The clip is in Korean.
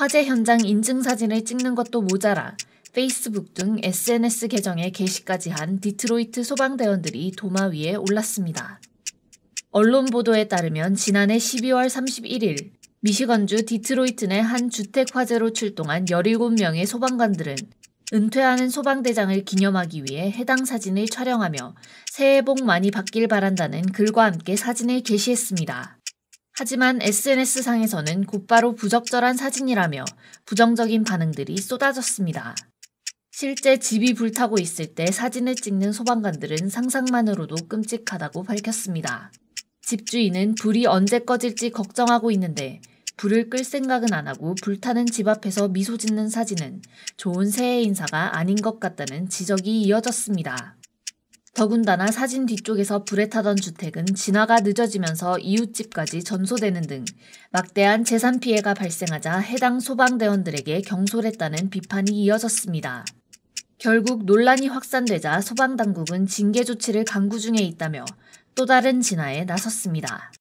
화재 현장 인증사진을 찍는 것도 모자라 페이스북 등 SNS 계정에 게시까지 한 디트로이트 소방대원들이 도마 위에 올랐습니다. 언론 보도에 따르면 지난해 12월 31일 미시건주 디트로이트 내 한 주택 화재로 출동한 17명의 소방관들은 은퇴하는 소방대장을 기념하기 위해 해당 사진을 촬영하며 새해 복 많이 받길 바란다는 글과 함께 사진을 게시했습니다. 하지만 SNS상에서는 곧바로 부적절한 사진이라며 부정적인 반응들이 쏟아졌습니다. 실제 집이 불타고 있을 때 사진을 찍는 소방관들은 상상만으로도 끔찍하다고 밝혔습니다. 집주인은 불이 언제 꺼질지 걱정하고 있는데 불을 끌 생각은 안 하고 불타는 집 앞에서 미소 짓는 사진은 좋은 새해 인사가 아닌 것 같다는 지적이 이어졌습니다. 더군다나 사진 뒤쪽에서 불에 타던 주택은 진화가 늦어지면서 이웃집까지 전소되는 등 막대한 재산 피해가 발생하자 해당 소방대원들에게 경솔했다는 비판이 이어졌습니다. 결국 논란이 확산되자 소방당국은 징계 조치를 강구 중에 있다며 또 다른 진화에 나섰습니다.